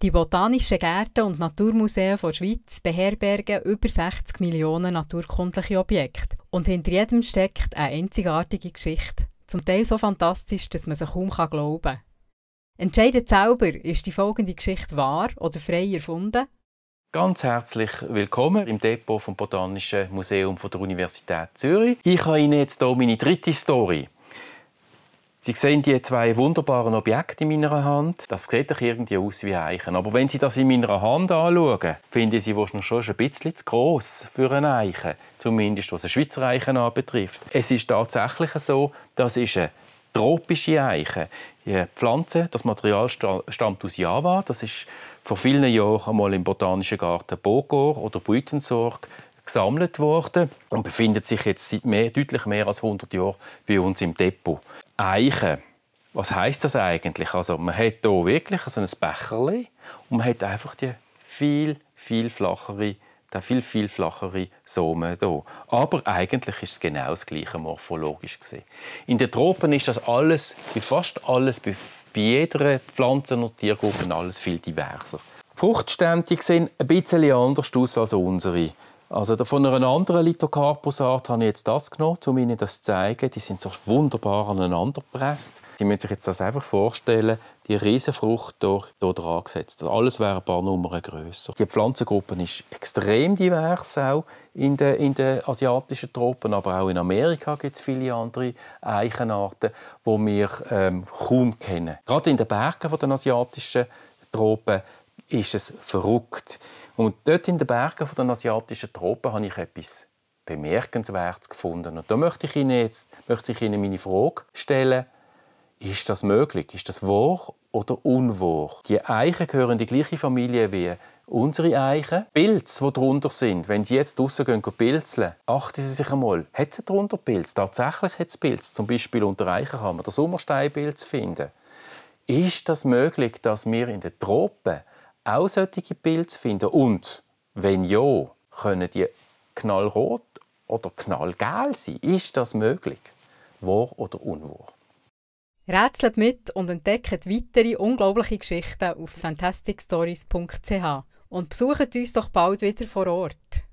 Die botanischen Gärten und Naturmuseen der Schweiz beherbergen über 60 Millionen naturkundliche Objekte. Und hinter jedem steckt eine einzigartige Geschichte. Zum Teil so fantastisch, dass man sie kaum glauben kann. Entscheidet selber, ist die folgende Geschichte wahr oder frei erfunden? Ganz herzlich willkommen im Depot vom Botanischen Museum der Universität Zürich. Ich habe Ihnen jetzt hier meine dritte Story Sie sehen die zwei wunderbaren Objekte in meiner Hand. Das sieht doch irgendwie aus wie Eichen. Aber wenn Sie das in meiner Hand anschauen, finden ich sie wahrscheinlich schon ein bisschen zu gross für eine Eiche. Zumindest was eine Schweizer Eiche anbetrifft. Es ist tatsächlich so, das ist eine tropische Eiche. Die Pflanze, das Material stammt aus Java. Das ist vor vielen Jahren einmal im Botanischen Garten Bogor oder Buitensorg gesammelt worden und befindet sich jetzt seit mehr, deutlich mehr als 100 Jahren bei uns im Depot. Eichen. Was heißt das eigentlich? Also man hat hier wirklich so ein Becherli und man hat einfach die viel, viel flachere die viel, viel flachere Somen hier. Aber eigentlich ist es genau das Gleiche morphologisch gesehen. In den Tropen ist das alles, wie fast alles, bei jeder Pflanzen- und Tiergruppe alles viel diverser. Fruchtstände sehen ein bisschen anders aus als unsere. Also von einer anderen Lithocarpus-Art habe ich jetzt das genommen, um Ihnen das zu zeigen. Die sind so wunderbar aneinandergepresst. Sie müssen sich jetzt das einfach vorstellen, die Riesenfrucht hier, hier dran gesetzt. Alles wäre ein paar Nummern grösser. Die Pflanzengruppe ist extrem divers, auch in den, in den asiatischen Tropen, aber auch in Amerika gibt es viele andere Eichenarten, die wir ähm, kaum kennen. Gerade in den Bergen der asiatischen Tropen ist es verrückt. Und dort in den Bergen von den asiatischen Tropen habe ich etwas Bemerkenswertes gefunden. Und da möchte ich Ihnen jetzt möchte ich Ihnen meine Frage stellen. Ist das möglich? Ist das wahr oder unwahr? Die Eichen gehören in die gleiche Familie wie unsere Eichen. Pilze, die darunter sind, wenn Sie jetzt draußen gehen pilzeln, achten Sie sich einmal, hat es darunter Pilz? Tatsächlich hat es Pilz. Zum Beispiel unter Eichen kann man den Sommersteinpilz finden. Ist das möglich, dass wir in den Tropen auch solche Pilze finden? Und wenn ja, können die knallrot oder knallgel sein? Ist das möglich? Wahr oder unwahr? Rätselt mit und entdeckt weitere unglaubliche Geschichten auf fantasticstories.ch und besucht uns doch bald wieder vor Ort.